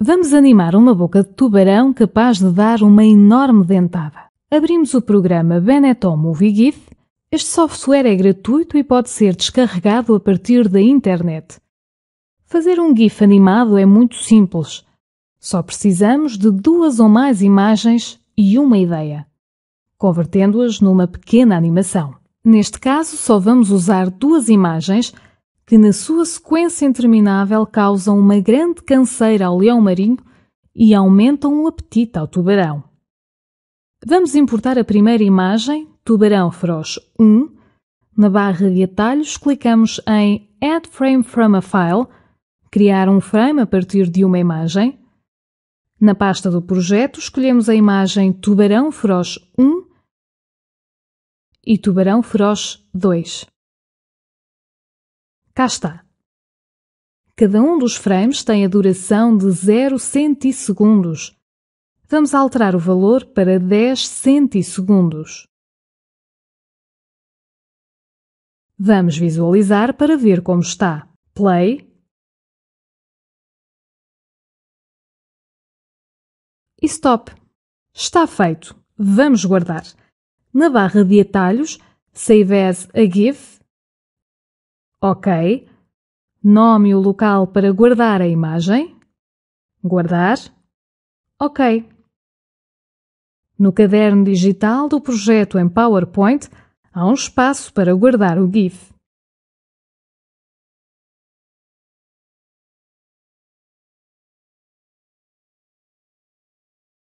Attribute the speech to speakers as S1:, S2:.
S1: Vamos animar uma boca de tubarão capaz de dar uma enorme dentada. Abrimos o programa Benetton Movie GIF. Este software é gratuito e pode ser descarregado a partir da internet. Fazer um GIF animado é muito simples. Só precisamos de duas ou mais imagens e uma ideia, convertendo-as numa pequena animação. Neste caso, só vamos usar duas imagens que na sua sequência interminável causam uma grande canseira ao leão marinho e aumentam o apetite ao tubarão. Vamos importar a primeira imagem, Tubarão Feroz 1. Na barra de atalhos, clicamos em Add Frame from a File, criar um frame a partir de uma imagem. Na pasta do projeto, escolhemos a imagem Tubarão Feroz 1 e Tubarão Feroz 2. Cá está. Cada um dos frames tem a duração de 0 centissegundos. Vamos alterar o valor para 10 centissegundos. Vamos visualizar para ver como está. Play. E stop. Está feito. Vamos guardar. Na barra de atalhos, Save as a GIF Ok. Nome o local para guardar a imagem. Guardar. Ok. No caderno digital do projeto em PowerPoint há um
S2: espaço para guardar o GIF.